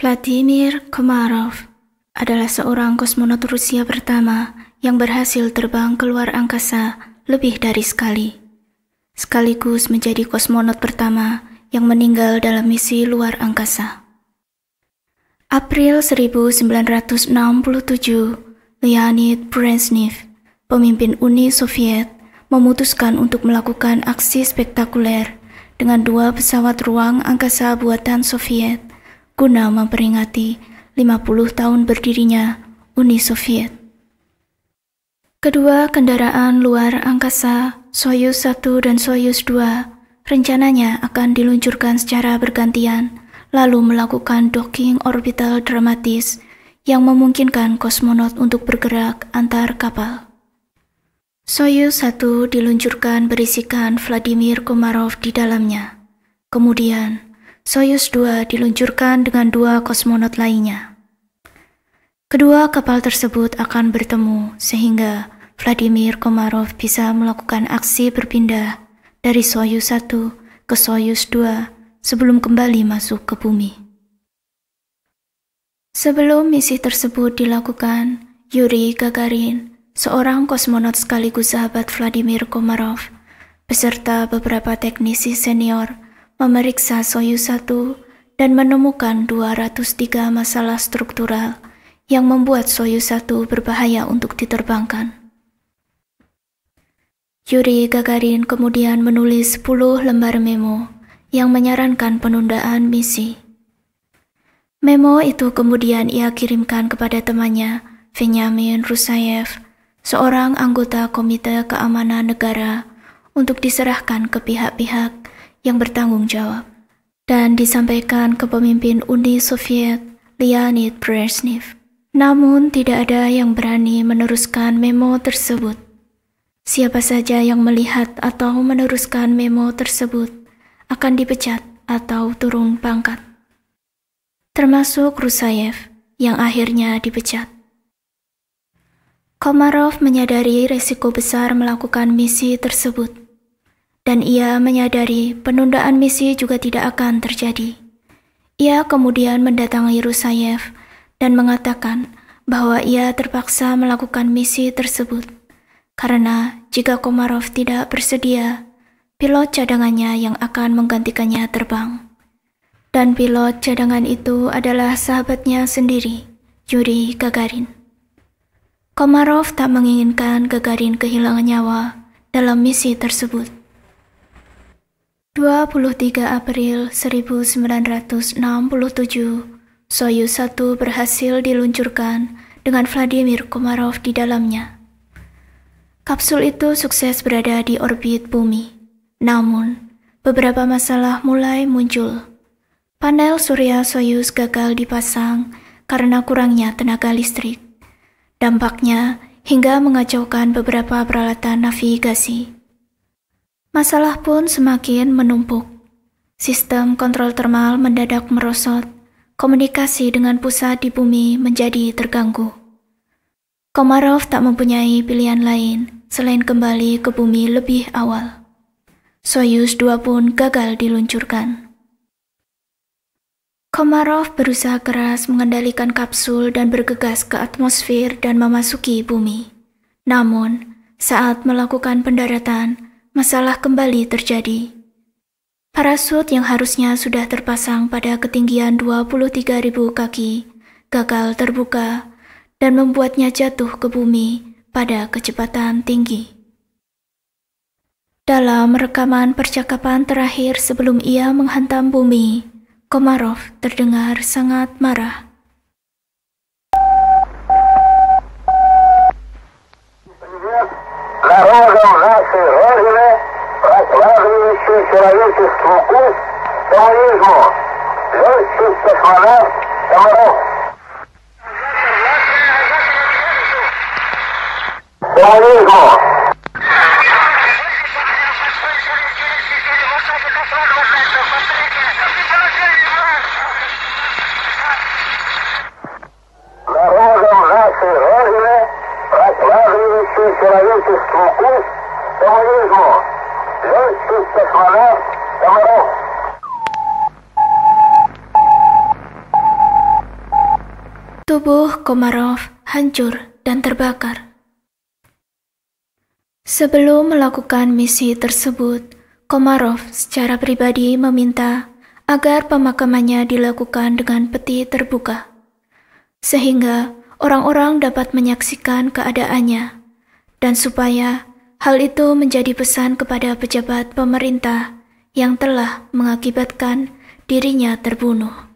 Vladimir Komarov adalah seorang kosmonot Rusia pertama yang berhasil terbang keluar angkasa lebih dari sekali. Sekaligus menjadi kosmonot pertama yang meninggal dalam misi luar angkasa. April 1967, Leonid Brezhnev, pemimpin Uni Soviet, memutuskan untuk melakukan aksi spektakuler dengan dua pesawat ruang angkasa buatan Soviet guna memperingati 50 tahun berdirinya Uni Soviet. Kedua kendaraan luar angkasa Soyuz 1 dan Soyuz 2 rencananya akan diluncurkan secara bergantian lalu melakukan docking orbital dramatis yang memungkinkan kosmonot untuk bergerak antar kapal. Soyuz 1 diluncurkan berisikan Vladimir Komarov di dalamnya. Kemudian, Soyuz 2 diluncurkan dengan dua kosmonot lainnya. Kedua kapal tersebut akan bertemu sehingga Vladimir Komarov bisa melakukan aksi berpindah dari Soyuz 1 ke Soyuz 2 sebelum kembali masuk ke bumi. Sebelum misi tersebut dilakukan, Yuri Gagarin, seorang kosmonot sekaligus sahabat Vladimir Komarov, beserta beberapa teknisi senior memeriksa Soyuz 1 dan menemukan 203 masalah struktural yang membuat Soyuz 1 berbahaya untuk diterbangkan. Yuri Gagarin kemudian menulis 10 lembar memo yang menyarankan penundaan misi. Memo itu kemudian ia kirimkan kepada temannya, Vinyamin Rusayev, seorang anggota Komite Keamanan Negara, untuk diserahkan ke pihak-pihak yang bertanggung jawab dan disampaikan ke pemimpin Uni Soviet Leonid Brezhnev. Namun tidak ada yang berani meneruskan memo tersebut. Siapa saja yang melihat atau meneruskan memo tersebut akan dipecat atau turun pangkat. Termasuk Rusayev yang akhirnya dipecat. Komarov menyadari resiko besar melakukan misi tersebut dan ia menyadari penundaan misi juga tidak akan terjadi. Ia kemudian mendatangi Rusayev dan mengatakan bahwa ia terpaksa melakukan misi tersebut karena jika Komarov tidak bersedia, pilot cadangannya yang akan menggantikannya terbang. Dan pilot cadangan itu adalah sahabatnya sendiri, Yuri Gagarin. Komarov tak menginginkan Gagarin kehilangan nyawa dalam misi tersebut. 23 April 1967, Soyuz 1 berhasil diluncurkan dengan Vladimir Komarov di dalamnya. Kapsul itu sukses berada di orbit bumi. Namun, beberapa masalah mulai muncul. Panel surya Soyuz gagal dipasang karena kurangnya tenaga listrik. Dampaknya hingga mengacaukan beberapa peralatan navigasi. Masalah pun semakin menumpuk. Sistem kontrol termal mendadak merosot. Komunikasi dengan pusat di bumi menjadi terganggu. Komarov tak mempunyai pilihan lain selain kembali ke bumi lebih awal. Soyuz 2 pun gagal diluncurkan. Komarov berusaha keras mengendalikan kapsul dan bergegas ke atmosfer dan memasuki bumi. Namun, saat melakukan pendaratan, masalah kembali terjadi. Parasut yang harusnya sudah terpasang pada ketinggian 23.000 kaki gagal terbuka dan membuatnya jatuh ke bumi pada kecepatan tinggi. Dalam rekaman percakapan terakhir sebelum ia menghantam bumi, Komarov terdengar sangat marah. человечеству путь коммунизму. Летчик, космонавт, Комаров. Коммунизму. Народом нашей Родины прокладывающий человечеству путь коммунизму. Tubuh Komarov hancur dan terbakar. Sebelum melakukan misi tersebut, Komarov secara pribadi meminta agar pemakamannya dilakukan dengan peti terbuka, sehingga orang-orang dapat menyaksikan keadaannya, dan supaya Hal itu menjadi pesan kepada pejabat pemerintah yang telah mengakibatkan dirinya terbunuh.